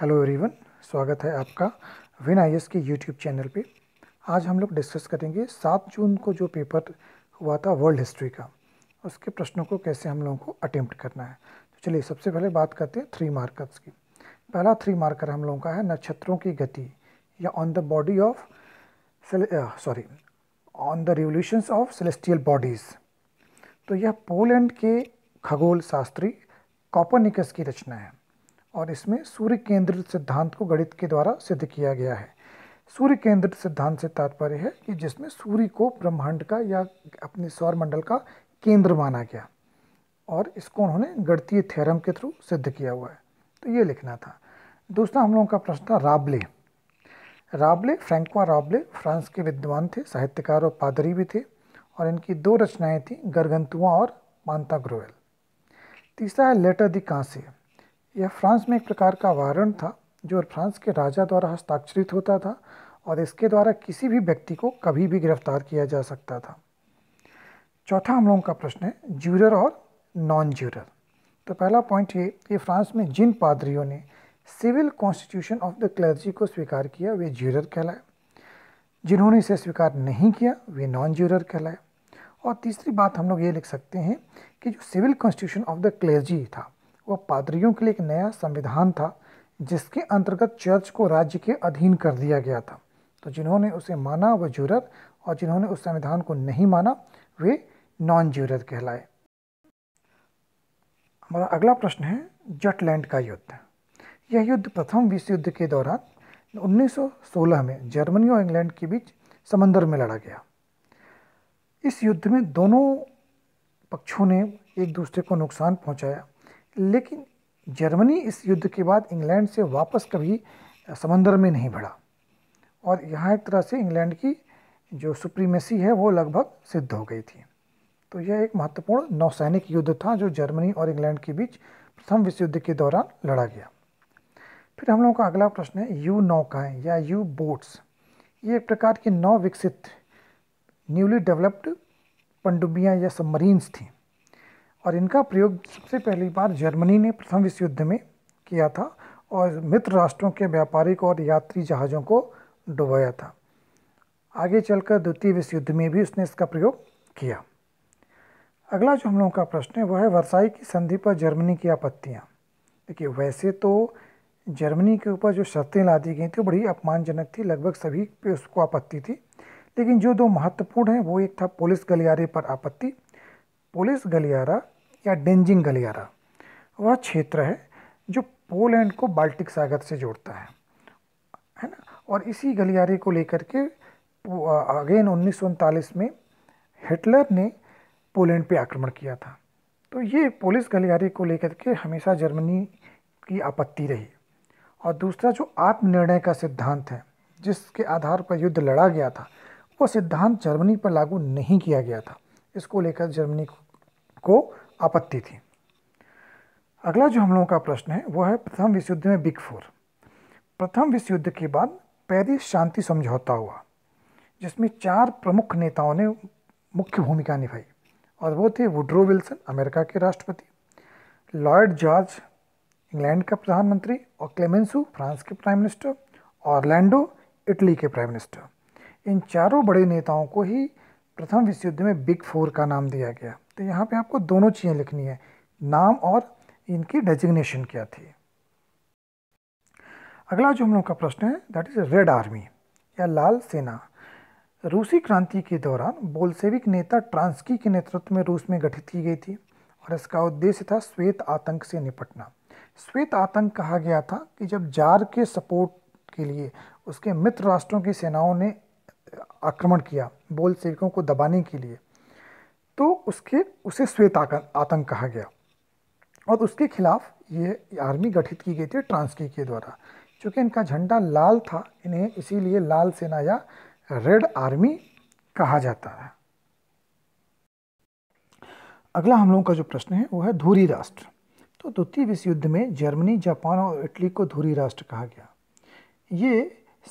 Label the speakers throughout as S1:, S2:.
S1: hello everyone स्वागत है आपका विन आई के यूट्यूब चैनल पे आज हम लोग डिस्कस करेंगे सात जून को जो पेपर हुआ था वर्ल्ड हिस्ट्री का उसके प्रश्नों को कैसे हम लोगों को अटेम्प्ट करना है तो चलिए सबसे पहले बात करते हैं थ्री मार्कर्स की पहला थ्री मार्कर हम लोगों का है नक्षत्रों की गति या on the body of sorry on the revolutions of celestial bodies तो यह पोलैंड के खगोल शास्त्री कॉपरनिकस की रचना है और इसमें सूर्य केंद्रित सिद्धांत को गणित के द्वारा सिद्ध किया गया है सूर्य केंद्रित सिद्धांत से तात्पर्य है कि जिसमें सूर्य को ब्रह्मांड का या अपने सौरमंडल का केंद्र माना गया और इसको उन्होंने गणतीय थ्योरम के थ्रू सिद्ध किया हुआ है तो ये लिखना था दूसरा हम लोगों का प्रश्न था राबले राबले फ्रैंकवा राबले फ्रांस के विद्वान थे साहित्यकार और पादरी भी थे और इनकी दो रचनाएं थीं गरगंतुआ और मानता ग्रोवेल तीसरा है लेटर दी कांसे यह फ्रांस में एक प्रकार का वारंट था जो फ्रांस के राजा द्वारा हस्ताक्षरित होता था और इसके द्वारा किसी भी व्यक्ति को कभी भी गिरफ्तार किया जा सकता था चौथा हम लोगों का प्रश्न है ज्यूरर और नॉन ज्यूरर तो पहला पॉइंट ये कि फ्रांस में जिन पादरियों ने civil constitution of the clergy को स्वीकार किया वे ज्यूरर कहलाए जिन्होंने इसे स्वीकार नहीं किया वे नॉन ज्यूरर कहलाए और तीसरी बात हम लोग ये लिख सकते हैं कि जो civil constitution of the clergy था वह पादरियों के लिए एक नया संविधान था जिसके अंतर्गत चर्च को राज्य के अधीन कर दिया गया था तो जिन्होंने उसे माना वह जूरर और जिन्होंने उस संविधान को नहीं माना वे नॉन जूरर कहलाए हमारा अगला प्रश्न है जटलैंड का युद्ध यह युद्ध प्रथम विश्व युद्ध के दौरान 1916 में जर्मनी और इंग्लैंड के बीच समंदर में लड़ा गया इस युद्ध में दोनों पक्षों ने एक दूसरे को नुकसान पहुंचाया लेकिन जर्मनी इस युद्ध के बाद इंग्लैंड से वापस कभी समंदर में नहीं भड़ा और यहाँ एक तरह से इंग्लैंड की जो सुप्रीमेसी है वो लगभग सिद्ध हो गई थी तो यह एक महत्वपूर्ण नौसैनिक युद्ध था जो जर्मनी और इंग्लैंड के बीच प्रथम विश्व युद्ध के दौरान लड़ा गया फिर हम लोगों का अगला प्रश्न है यू नौकाएँ या यू बोट्स ये एक प्रकार की नौ विकसित न्यूली डेवलप्ड पंडुबियाँ या सबमरीन्स थीं और इनका प्रयोग सबसे पहली बार जर्मनी ने प्रथम विश्व युद्ध में किया था और मित्र राष्ट्रों के व्यापारिक और यात्री जहाज़ों को डुबाया था आगे चलकर द्वितीय विश्व युद्ध में भी उसने इसका प्रयोग किया अगला जो हम लोगों का प्रश्न है वह है वर्साई की संधि पर जर्मनी की आपत्तियाँ देखिए वैसे तो जर्मनी के ऊपर जो शर्तें ला दी गई थी बड़ी अपमानजनक थी लगभग सभी पे उसको आपत्ति थी लेकिन जो दो महत्वपूर्ण हैं वो एक था पुलिस गलियारे पर आपत्ति पोलिस गलियारा या डेंजिंग गलियारा वह क्षेत्र है जो पोलैंड को बाल्टिक सागर से जोड़ता है है ना और इसी गलियारे को लेकर के अगेन उन्नीस में हिटलर ने पोलैंड पे आक्रमण किया था तो ये पोलिस गलियारे को लेकर के हमेशा जर्मनी की आपत्ति रही और दूसरा जो आत्मनिर्णय का सिद्धांत है जिसके आधार पर युद्ध लड़ा गया था वो सिद्धांत जर्मनी पर लागू नहीं किया गया था इसको लेकर जर्मनी को को आपत्ति थी अगला जो हम लोगों का प्रश्न है वह है प्रथम विश्व युद्ध में बिग फोर प्रथम विश्व युद्ध के बाद पेरिस शांति समझौता हुआ जिसमें चार प्रमुख नेताओं ने मुख्य भूमिका निभाई और वो थे वुड्रो विल्सन अमेरिका के राष्ट्रपति लॉयड जॉर्ज इंग्लैंड का प्रधानमंत्री और क्लेमेंसू फ्रांस के प्राइम मिनिस्टर ऑरलैंडो इटली के प्राइम मिनिस्टर इन चारों बड़े नेताओं को ही प्रथम विश्व युद्ध में बिग फोर का नाम दिया गया तो यहाँ पे आपको दोनों चीज़ें लिखनी है नाम और इनकी डेजिग्नेशन क्या थी अगला जो हम लोग का प्रश्न है दैट इज़ रेड आर्मी या लाल सेना रूसी क्रांति के दौरान बोल्सेविक नेता ट्रांसकी के नेतृत्व में रूस में गठित की गई थी और इसका उद्देश्य था श्वेत आतंक से निपटना श्वेत आतंक कहा गया था कि जब जार के सपोर्ट के लिए उसके मित्र राष्ट्रों की सेनाओं ने आक्रमण किया सेविकों को दबाने के लिए तो उसके उसे श्वेत आतंक कहा गया और उसके खिलाफ ये आर्मी गठित की गई थी ट्रांसकी के द्वारा क्योंकि इनका झंडा लाल था इन्हें इसीलिए लाल सेना या रेड आर्मी कहा जाता है अगला हम लोगों का जो प्रश्न है वो है धूरी राष्ट्र तो द्वितीय विश्व युद्ध में जर्मनी जापान और इटली को धूरी राष्ट्र कहा गया ये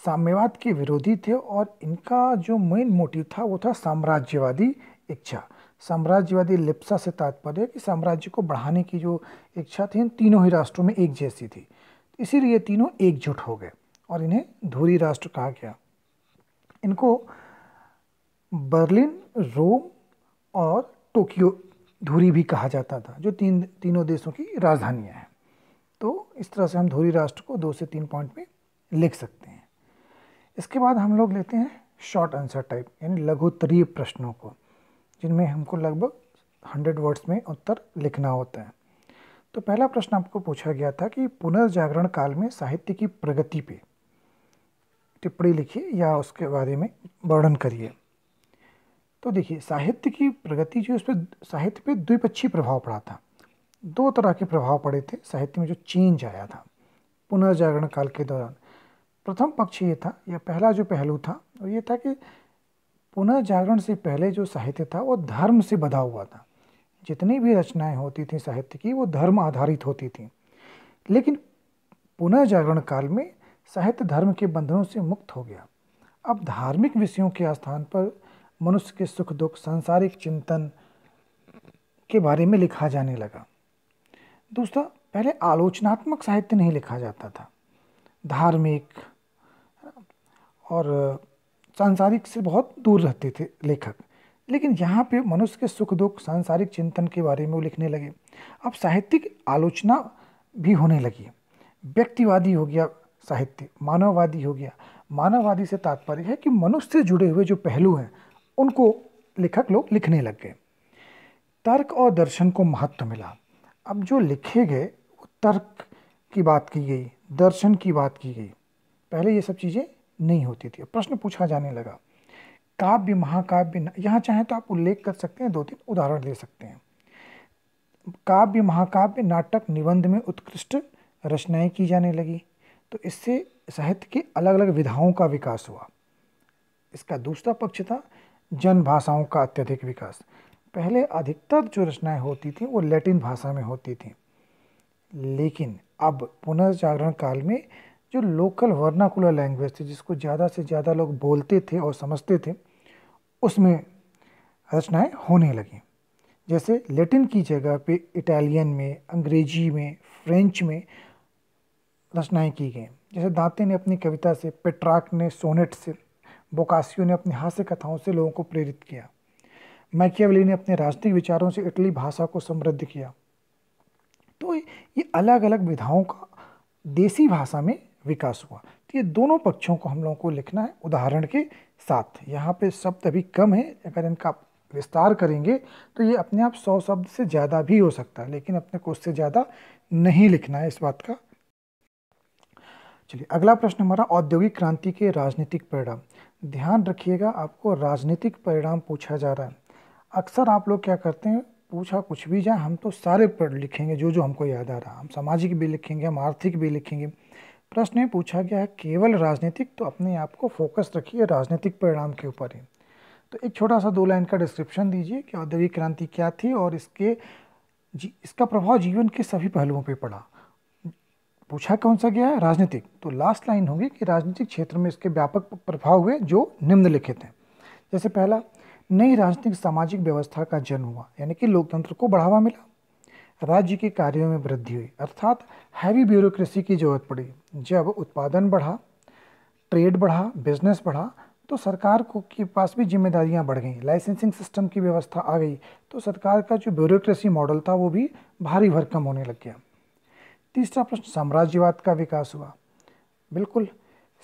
S1: साम्यवाद के विरोधी थे और इनका जो मेन मोटिव था वो था साम्राज्यवादी इच्छा साम्राज्यवादी लिप्सा से तात्पर्य कि साम्राज्य को बढ़ाने की जो इच्छा थी इन तीनों ही राष्ट्रों में एक जैसी थी इसीलिए तीनों एकजुट हो गए और इन्हें धूरी राष्ट्र कहा गया इनको बर्लिन रोम और टोक्यो धूरी भी कहा जाता था जो तीन तीनों देशों की राजधानियां हैं तो इस तरह से हम धूरी राष्ट्र को दो से तीन पॉइंट में लिख सकते हैं इसके बाद हम लोग लेते हैं शॉर्ट आंसर टाइप यानी लघुतरीय प्रश्नों को जिनमें हमको लगभग हंड्रेड वर्ड्स में उत्तर लिखना होता है तो पहला प्रश्न आपको पूछा गया था कि पुनर्जागरण काल में साहित्य की प्रगति पे टिप्पणी लिखिए या उसके बारे में वर्णन करिए तो देखिए साहित्य की प्रगति जो उस पर साहित्य पे द्विपक्षीय प्रभाव पड़ा था दो तरह के प्रभाव पड़े थे साहित्य में जो चेंज आया था पुनर्जागरण काल के दौरान प्रथम पक्ष ये था या पहला जो पहलू था वो ये था कि पुनः जागरण से पहले जो साहित्य था वो धर्म से बधा हुआ था जितनी भी रचनाएं होती थी साहित्य की वो धर्म आधारित होती थी लेकिन पुनः जागरण काल में साहित्य धर्म के बंधनों से मुक्त हो गया अब धार्मिक विषयों के स्थान पर मनुष्य के सुख दुख सांसारिक चिंतन के बारे में लिखा जाने लगा दूसरा पहले आलोचनात्मक साहित्य नहीं लिखा जाता था धार्मिक और सांसारिक से बहुत दूर रहते थे लेखक लेकिन यहाँ पे मनुष्य के सुख दुख सांसारिक चिंतन के बारे में वो लिखने लगे अब साहित्यिक आलोचना भी होने लगी व्यक्तिवादी हो गया साहित्य मानववादी हो गया मानववादी से तात्पर्य है कि मनुष्य से जुड़े हुए जो पहलू हैं उनको लेखक लोग लिखने लग गए तर्क और दर्शन को महत्व मिला अब जो लिखे गए वो तर्क की बात की गई दर्शन की बात की गई पहले ये सब चीज़ें नहीं होती थी प्रश्न पूछा जाने लगा काव्य महाकाव्य यहाँ चाहें तो आप उल्लेख कर सकते हैं दो तीन उदाहरण दे सकते हैं काव्य महाकाव्य नाटक निबंध में उत्कृष्ट रचनाएं की जाने लगी तो इससे साहित्य के अलग अलग विधाओं का विकास हुआ इसका दूसरा पक्ष था जन भाषाओं का अत्यधिक विकास पहले अधिकतर जो रचनाएं होती थी वो लैटिन भाषा में होती थी लेकिन अब पुनर्जागरण काल में जो लोकल वर्नाकुलर लैंग्वेज थी जिसको ज़्यादा से ज़्यादा लोग बोलते थे और समझते थे उसमें रचनाएं होने लगी जैसे लेटिन की जगह पे इटालियन में अंग्रेजी में फ्रेंच में रचनाएं की गई जैसे दांते ने अपनी कविता से पेट्राक ने सोनेट से बोकासियो ने अपनी हास्य कथाओं से लोगों को प्रेरित किया मैकियावली ने अपने राजनीतिक विचारों से इटली भाषा को समृद्ध किया तो ये अलग अलग विधाओं का देसी भाषा में विकास हुआ तो ये दोनों पक्षों को हम लोगों को लिखना है उदाहरण के साथ यहाँ पे शब्द अभी कम है अगर इनका विस्तार करेंगे तो ये अपने आप सौ शब्द से ज़्यादा भी हो सकता है लेकिन अपने को उससे ज़्यादा नहीं लिखना है इस बात का चलिए अगला प्रश्न हमारा औद्योगिक क्रांति के राजनीतिक परिणाम ध्यान रखिएगा आपको राजनीतिक परिणाम पूछा जा रहा है अक्सर आप लोग क्या करते हैं पूछा कुछ भी जाए हम तो सारे पढ़ लिखेंगे जो जो हमको याद आ रहा है हम सामाजिक भी लिखेंगे हम आर्थिक भी लिखेंगे प्रश्न में पूछा गया है केवल राजनीतिक तो अपने आप को फोकस रखिए राजनीतिक परिणाम के ऊपर ही तो एक छोटा सा दो लाइन का डिस्क्रिप्शन दीजिए कि औद्योगिक क्रांति क्या थी और इसके जी इसका प्रभाव जीवन के सभी पहलुओं पर पड़ा पूछा कौन सा गया है राजनीतिक तो लास्ट लाइन होगी कि राजनीतिक क्षेत्र में इसके व्यापक प्रभाव हुए जो निम्नलिखित हैं जैसे पहला नई राजनीतिक सामाजिक व्यवस्था का जन्म हुआ यानी कि लोकतंत्र को बढ़ावा मिला राज्य के कार्यों में वृद्धि हुई अर्थात हैवी ब्यूरोक्रेसी की जरूरत पड़ी जब उत्पादन बढ़ा ट्रेड बढ़ा बिजनेस बढ़ा तो सरकार को के पास भी जिम्मेदारियां बढ़ गईं लाइसेंसिंग सिस्टम की व्यवस्था आ गई तो सरकार का जो ब्यूरोक्रेसी मॉडल था वो भी भारी भरकम होने लग गया तीसरा प्रश्न साम्राज्यवाद का विकास हुआ बिल्कुल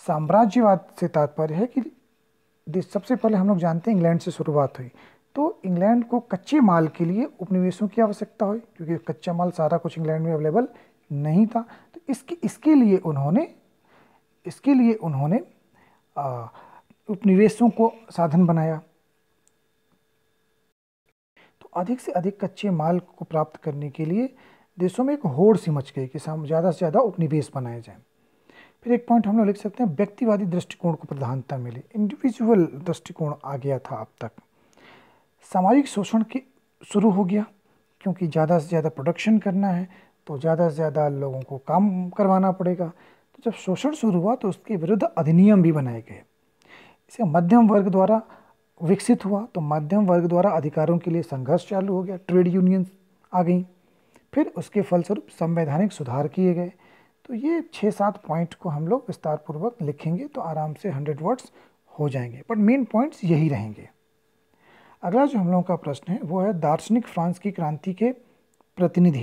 S1: साम्राज्यवाद से तात्पर्य है कि सबसे पहले हम लोग जानते हैं इंग्लैंड से शुरुआत हुई तो इंग्लैंड को कच्चे माल के लिए उपनिवेशों की आवश्यकता हुई क्योंकि कच्चा माल सारा कुछ इंग्लैंड में अवेलेबल नहीं था तो इसके इसके लिए उन्होंने इसके लिए उन्होंने उपनिवेशों को साधन बनाया तो अधिक से अधिक कच्चे माल को प्राप्त करने के लिए देशों में एक होड़ सी मच गई कि ज़्यादा से ज़्यादा उपनिवेश बनाए जाएं फिर एक पॉइंट हम लोग लिख सकते हैं व्यक्तिवादी दृष्टिकोण को प्रधानता मिली इंडिविजुअल दृष्टिकोण आ गया था अब तक सामाजिक शोषण की शुरू हो गया क्योंकि ज़्यादा से ज़्यादा प्रोडक्शन करना है तो ज़्यादा से ज़्यादा लोगों को काम करवाना पड़ेगा तो जब शोषण शुरू हुआ तो उसके विरुद्ध अधिनियम भी बनाए गए इसे मध्यम वर्ग द्वारा विकसित हुआ तो मध्यम वर्ग द्वारा अधिकारों के लिए संघर्ष चालू हो गया ट्रेड यूनियंस आ गई फिर उसके फलस्वरूप संवैधानिक सुधार किए गए तो ये छः सात पॉइंट को हम लोग विस्तारपूर्वक लिखेंगे तो आराम से हंड्रेड वर्ड्स हो जाएंगे बट मेन पॉइंट्स यही रहेंगे अगला जो हम लोगों का प्रश्न है वो है दार्शनिक फ्रांस की क्रांति के प्रतिनिधि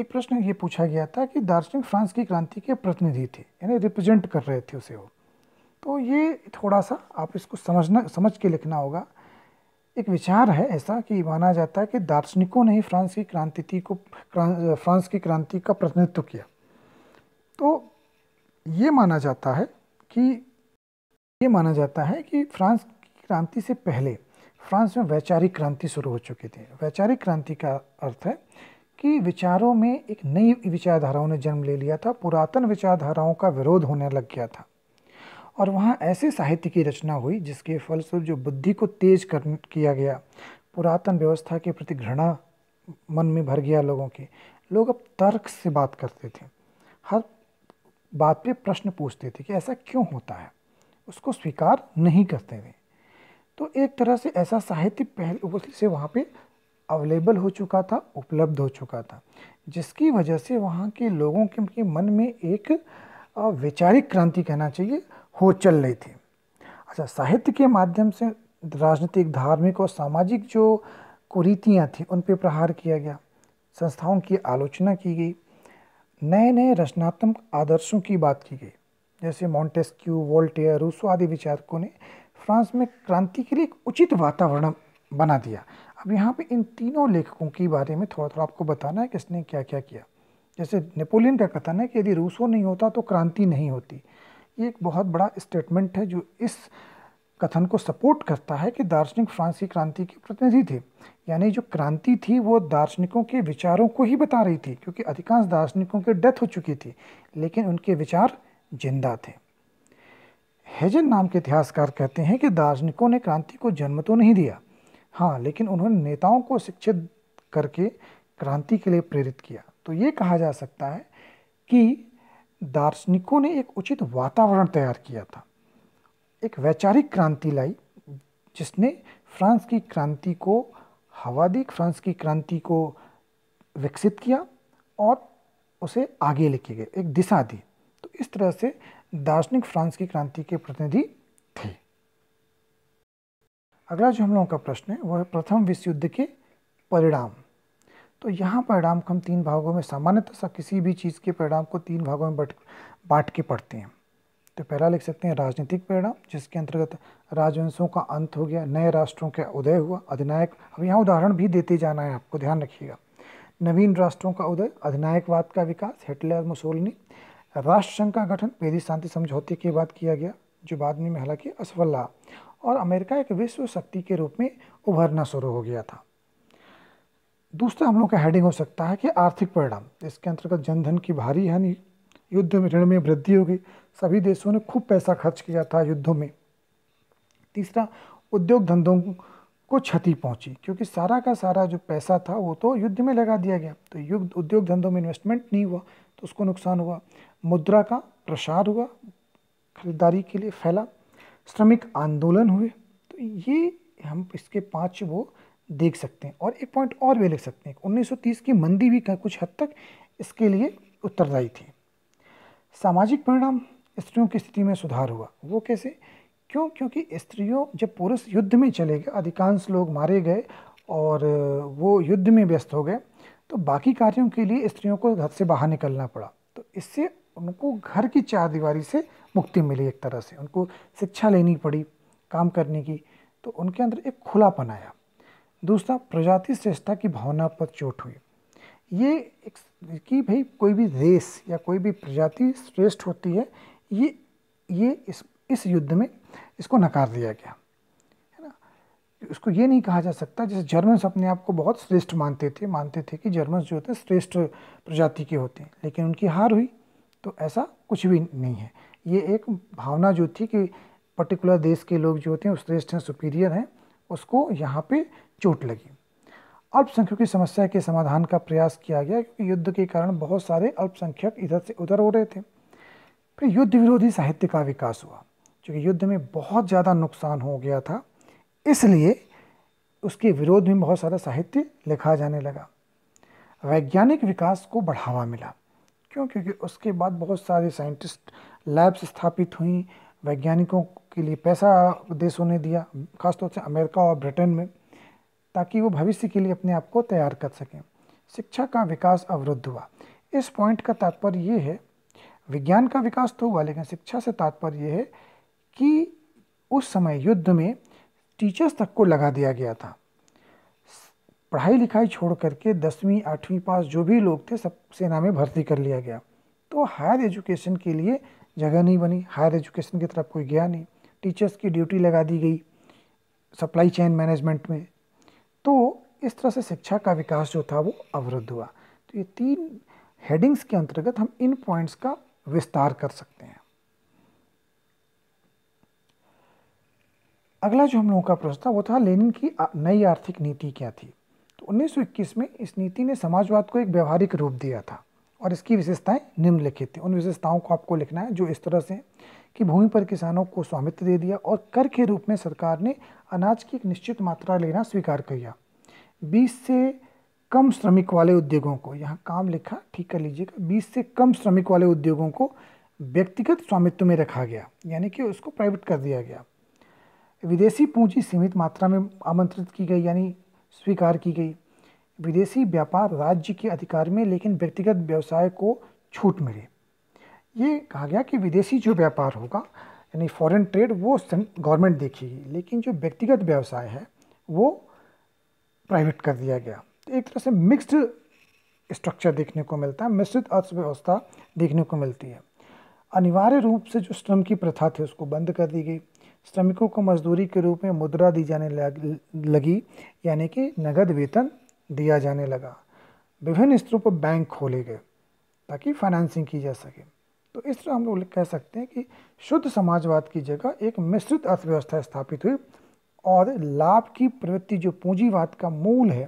S1: एक प्रश्न ये पूछा गया था कि दार्शनिक फ्रांस की क्रांति के प्रतिनिधि थे यानी रिप्रेजेंट कर रहे थे उसे वो तो ये थोड़ा सा आप इसको समझना समझ के लिखना होगा एक विचार है ऐसा कि माना जाता है कि दार्शनिकों ने ही फ्रांस की क्रांति को फ्रांस की क्रांति का प्रतिनिधित्व किया तो ये माना जाता है कि ये माना जाता है कि फ्रांस की क्रांति से पहले फ्रांस में वैचारिक क्रांति शुरू हो चुकी थी वैचारिक क्रांति का अर्थ है कि विचारों में एक नई विचारधाराओं ने जन्म ले लिया था पुरातन विचारधाराओं का विरोध होने लग गया था और वहाँ ऐसे साहित्य की रचना हुई जिसके फलस्वरूप जो बुद्धि को तेज कर किया गया पुरातन व्यवस्था के प्रति घृणा मन में भर गया लोगों की लोग अब तर्क से बात करते थे हर बात पे प्रश्न पूछते थे कि ऐसा क्यों होता है उसको स्वीकार नहीं करते थे तो एक तरह से ऐसा साहित्य पहले से वहाँ पे अवेलेबल हो चुका था उपलब्ध हो चुका था जिसकी वजह से वहाँ के लोगों के मन में एक वैचारिक क्रांति कहना चाहिए हो चल रही थी अच्छा साहित्य के माध्यम से राजनीतिक धार्मिक और सामाजिक जो कुरीतियाँ थीं उन पर प्रहार किया गया संस्थाओं की आलोचना की गई नए नए रचनात्मक आदर्शों की बात की गई जैसे मॉन्टेस्क्यू वोल्टेयर रूसो आदि विचारकों ने फ्रांस में क्रांति के लिए एक उचित वातावरण बना दिया अब यहाँ पे इन तीनों लेखकों के बारे में थोड़ा थोड़ा आपको बताना है कि इसने क्या क्या किया जैसे नेपोलियन का कथन है कि यदि रूसो नहीं होता तो क्रांति नहीं होती ये एक बहुत बड़ा स्टेटमेंट है जो इस कथन को सपोर्ट करता है कि दार्शनिक फ्रांस की क्रांति के प्रतिनिधि थे यानी जो क्रांति थी वो दार्शनिकों के विचारों को ही बता रही थी क्योंकि अधिकांश दार्शनिकों की डेथ हो चुकी थी लेकिन उनके विचार जिंदा थे हेजन नाम के इतिहासकार कहते हैं कि दार्शनिकों ने क्रांति को जन्म तो नहीं दिया हाँ लेकिन उन्होंने नेताओं को शिक्षित करके क्रांति के लिए प्रेरित किया तो ये कहा जा सकता है कि दार्शनिकों ने एक उचित वातावरण तैयार किया था एक वैचारिक क्रांति लाई जिसने फ्रांस की क्रांति को हवा दी फ्रांस की क्रांति को विकसित किया और उसे आगे लेके गए एक दिशा दी तो इस तरह से दार्शनिक फ्रांस की क्रांति के प्रतिनिधि थे अगला जो हम लोगों का प्रश्न है वह प्रथम विश्व युद्ध के परिणाम तो यहाँ परिणाम को हम तीन भागों में सामान्यतः किसी भी चीज़ के परिणाम को तीन भागों में बट बांट के पढ़ते हैं तो पहला लिख सकते हैं राजनीतिक परिणाम जिसके अंतर्गत राजवंशों का अंत हो गया नए राष्ट्रों का उदय हुआ अधिनायक अब यहाँ उदाहरण भी देते जाना है आपको ध्यान रखिएगा नवीन राष्ट्रों का उदय अधिनायकवाद का विकास हिटलर मुसोलनी राष्ट्र संघ का गठन पेरिस शांति समझौते के बाद किया गया जो बाद में हालांकि असफल रहा और अमेरिका एक विश्व शक्ति के रूप में उभरना शुरू हो गया था दूसरा हम लोग का हेडिंग हो सकता है कि आर्थिक परिणाम इसके अंतर्गत जनधन की भारी हानि युद्ध में ऋण में वृद्धि हो गई सभी देशों ने खूब पैसा खर्च किया था युद्धों में तीसरा उद्योग धंधों को क्षति पहुंची क्योंकि सारा का सारा जो पैसा था वो तो युद्ध में लगा दिया गया तो युद्ध उद्योग धंधों में इन्वेस्टमेंट नहीं हुआ तो उसको नुकसान हुआ मुद्रा का प्रसार हुआ खरीदारी के लिए फैला श्रमिक आंदोलन हुए तो ये हम इसके पांच वो देख सकते हैं और एक पॉइंट और भी लिख सकते हैं 1930 की मंदी भी कुछ हद तक इसके लिए उत्तरदायी थी सामाजिक परिणाम स्त्रियों की स्थिति में सुधार हुआ वो कैसे क्यों क्योंकि स्त्रियों जब पुरुष युद्ध में चले गए अधिकांश लोग मारे गए और वो युद्ध में व्यस्त हो गए तो बाकी कार्यों के लिए स्त्रियों को घर से बाहर निकलना पड़ा तो इससे उनको घर की चार दीवारी से मुक्ति मिली एक तरह से उनको शिक्षा लेनी पड़ी काम करने की तो उनके अंदर एक खुलापन आया दूसरा प्रजाति श्रेष्ठता की भावना पर चोट हुई ये एक कि भाई कोई भी देश या कोई भी प्रजाति श्रेष्ठ होती है ये ये इस इस युद्ध में इसको नकार दिया गया है ना उसको ये नहीं कहा जा सकता जैसे जर्मन्स अपने आप को बहुत श्रेष्ठ मानते थे मानते थे कि जर्मन्स जो होते हैं श्रेष्ठ प्रजाति के होते हैं लेकिन उनकी हार हुई तो ऐसा कुछ भी नहीं है ये एक भावना जो थी कि पर्टिकुलर देश के लोग जो होते हैं श्रेष्ठ हैं सुपीरियर हैं उसको यहाँ पे चोट लगी अल्पसंख्यक की समस्या के समाधान का प्रयास किया गया क्योंकि युद्ध के कारण बहुत सारे अल्पसंख्यक इधर से उधर हो रहे थे फिर युद्ध विरोधी साहित्य का विकास हुआ क्योंकि युद्ध में बहुत ज़्यादा नुकसान हो गया था इसलिए उसके विरोध में बहुत सारा साहित्य लिखा जाने लगा वैज्ञानिक विकास को बढ़ावा मिला क्यों क्योंकि उसके बाद बहुत सारे साइंटिस्ट लैब्स स्थापित हुई वैज्ञानिकों के लिए पैसा देशों ने दिया खासतौर से अमेरिका और ब्रिटेन में ताकि वो भविष्य के लिए अपने आप को तैयार कर सकें शिक्षा का विकास अवरुद्ध हुआ इस पॉइंट का तात्पर्य ये है विज्ञान का विकास तो हुआ लेकिन शिक्षा से तात्पर्य ये है कि उस समय युद्ध में टीचर्स तक को लगा दिया गया था पढ़ाई लिखाई छोड़ करके दसवीं आठवीं पास जो भी लोग थे सब सेना में भर्ती कर लिया गया तो हायर एजुकेशन के लिए जगह नहीं बनी हायर एजुकेशन की तरफ कोई गया नहीं टीचर्स की ड्यूटी लगा दी गई सप्लाई चेन मैनेजमेंट में तो इस तरह से शिक्षा का विकास जो था वो अवरुद्ध हुआ तो ये तीन हेडिंग्स के अंतर्गत हम इन पॉइंट्स का विस्तार कर सकते हैं अगला जो हम लोगों का प्रश्न था वो था लेनिन की नई आर्थिक नीति क्या थी तो 1921 में इस नीति ने समाजवाद को एक व्यवहारिक रूप दिया था और इसकी विशेषताएं निम्नलिखित थी उन विशेषताओं को आपको लिखना है जो इस तरह से कि भूमि पर किसानों को स्वामित्व दे दिया और कर के रूप में सरकार ने अनाज की एक निश्चित मात्रा लेना स्वीकार किया बीस से कम श्रमिक वाले उद्योगों को यहाँ काम लिखा ठीक कर लीजिएगा बीस से कम श्रमिक वाले उद्योगों को व्यक्तिगत स्वामित्व में रखा गया यानी कि उसको प्राइवेट कर दिया गया विदेशी पूंजी सीमित मात्रा में आमंत्रित की गई यानी स्वीकार की गई विदेशी व्यापार राज्य के अधिकार में लेकिन व्यक्तिगत व्यवसाय को छूट मिले ये कहा गया कि विदेशी जो व्यापार होगा यानी फॉरेन ट्रेड वो गवर्नमेंट देखेगी लेकिन जो व्यक्तिगत व्यवसाय है वो प्राइवेट कर दिया गया तो एक तरह से मिक्स्ड स्ट्रक्चर देखने को मिलता है मिश्रित अर्थव्यवस्था देखने को मिलती है अनिवार्य रूप से जो श्रम की प्रथा थी उसको बंद कर दी गई श्रमिकों को मजदूरी के रूप में मुद्रा दी जाने लगी यानी कि नगद वेतन दिया जाने लगा विभिन्न स्तरों पर बैंक खोले गए ताकि फाइनेंसिंग की जा सके तो इस तरह हम लोग कह सकते हैं कि शुद्ध समाजवाद की जगह एक मिश्रित अर्थव्यवस्था स्थापित हुई और लाभ की प्रवृत्ति जो पूंजीवाद का मूल है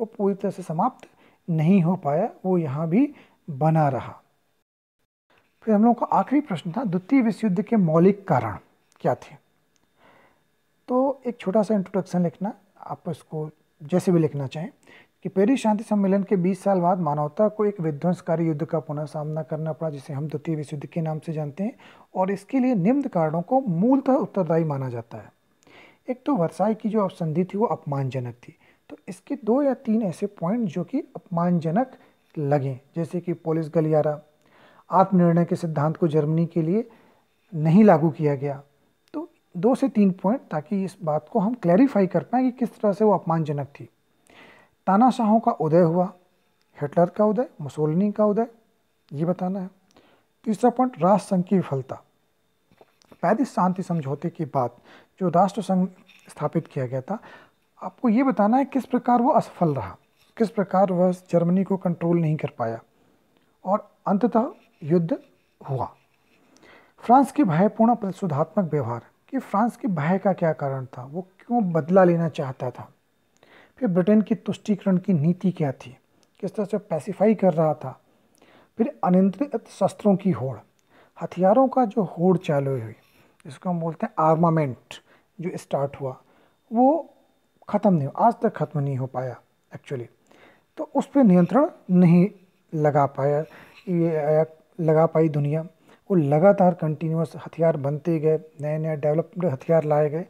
S1: वो पूरी तरह से समाप्त नहीं हो पाया वो यहाँ भी बना रहा फिर हम लोगों का आखिरी प्रश्न था द्वितीय विश्व युद्ध के मौलिक कारण क्या थे तो एक छोटा सा इंट्रोडक्शन लिखना आप इसको जैसे भी लिखना चाहें कि पेरिस शांति सम्मेलन के 20 साल बाद मानवता को एक विध्वंसकारी युद्ध का पुनः सामना करना पड़ा जिसे हम द्वितीय विश्व युद्ध के नाम से जानते हैं और इसके लिए निम्न कारणों को मूलतः उत्तरदायी माना जाता है एक तो वर्षाई की जो संधि थी वो अपमानजनक थी तो इसके दो या तीन ऐसे पॉइंट जो कि अपमानजनक लगें जैसे कि पोलिस गलियारा आत्मनिर्णय के सिद्धांत को जर्मनी के लिए नहीं लागू किया गया दो से तीन पॉइंट ताकि इस बात को हम क्लैरिफाई कर पाएं कि किस तरह से वो अपमानजनक थी तानाशाहों का उदय हुआ हिटलर का उदय मुसोलनी का उदय ये बताना है तीसरा पॉइंट राष्ट्रसंघ की विफलता पैरिस शांति समझौते के बाद जो राष्ट्र संघ स्थापित किया गया था आपको ये बताना है किस प्रकार वो असफल रहा किस प्रकार वह जर्मनी को कंट्रोल नहीं कर पाया और अंततः युद्ध हुआ फ्रांस के भयपूर्ण प्रतिशोधात्मक व्यवहार कि फ्रांस के भय का क्या कारण था वो क्यों बदला लेना चाहता था फिर ब्रिटेन की तुष्टिकरण की नीति क्या थी किस तरह से पैसिफाई कर रहा था फिर अनियंत्रित शस्त्रों की होड़ हथियारों का जो होड़ चालू हुई जिसको हम बोलते हैं आर्मामेंट जो स्टार्ट हुआ वो ख़त्म नहीं आज तक ख़त्म नहीं हो पाया एक्चुअली तो उस पर नियंत्रण नहीं लगा पाया ये लगा पाई दुनिया वो लगातार कंटिन्यूस हथियार बनते गए नए नए डेवलप्ड हथियार लाए गए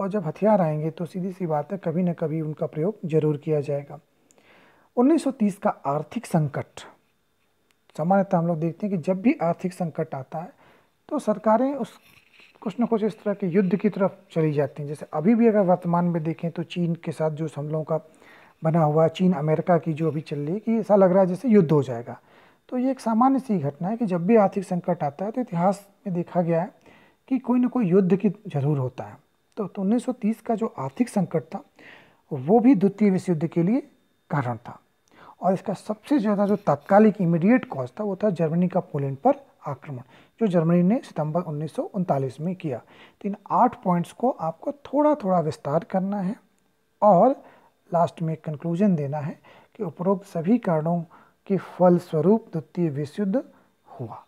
S1: और जब हथियार आएंगे तो सीधी सी बात है कभी ना कभी उनका प्रयोग जरूर किया जाएगा 1930 का आर्थिक संकट सामान्यतः हम लोग देखते हैं कि जब भी आर्थिक संकट आता है तो सरकारें उस कुछ ना कुछ इस तरह के युद्ध की तरफ चली जाती हैं जैसे अभी भी अगर वर्तमान में देखें तो चीन के साथ जो हमलों का बना हुआ चीन अमेरिका की जो अभी चल रही है कि ऐसा लग रहा है जैसे युद्ध हो जाएगा तो ये एक सामान्य सी घटना है कि जब भी आर्थिक संकट आता है तो इतिहास में देखा गया है कि कोई ना कोई युद्ध की जरूर होता है तो, तो उन्नीस तो 1930 का जो आर्थिक संकट था वो भी द्वितीय विश्व युद्ध के लिए कारण था और इसका सबसे ज़्यादा जो तात्कालिक इमीडिएट कॉज था वो था जर्मनी का पोलैंड पर आक्रमण जो जर्मनी ने सितंबर उन्नीस में किया तो इन आठ पॉइंट्स को आपको थोड़ा थोड़ा विस्तार करना है और लास्ट में कंक्लूजन देना है कि उपरोक्त सभी कारणों के फलस्वरूप द्वितीय विशुद्ध हुआ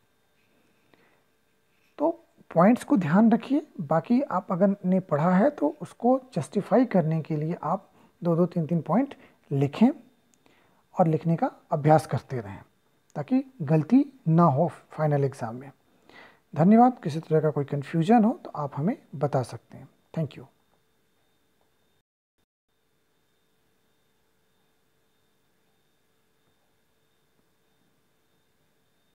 S1: तो पॉइंट्स को ध्यान रखिए बाकी आप अगर ने पढ़ा है तो उसको जस्टिफाई करने के लिए आप दो दो तीन तीन पॉइंट लिखें और लिखने का अभ्यास करते रहें ताकि गलती ना हो फाइनल एग्ज़ाम में धन्यवाद किसी तरह का कोई कन्फ्यूजन हो तो आप हमें बता सकते हैं थैंक यू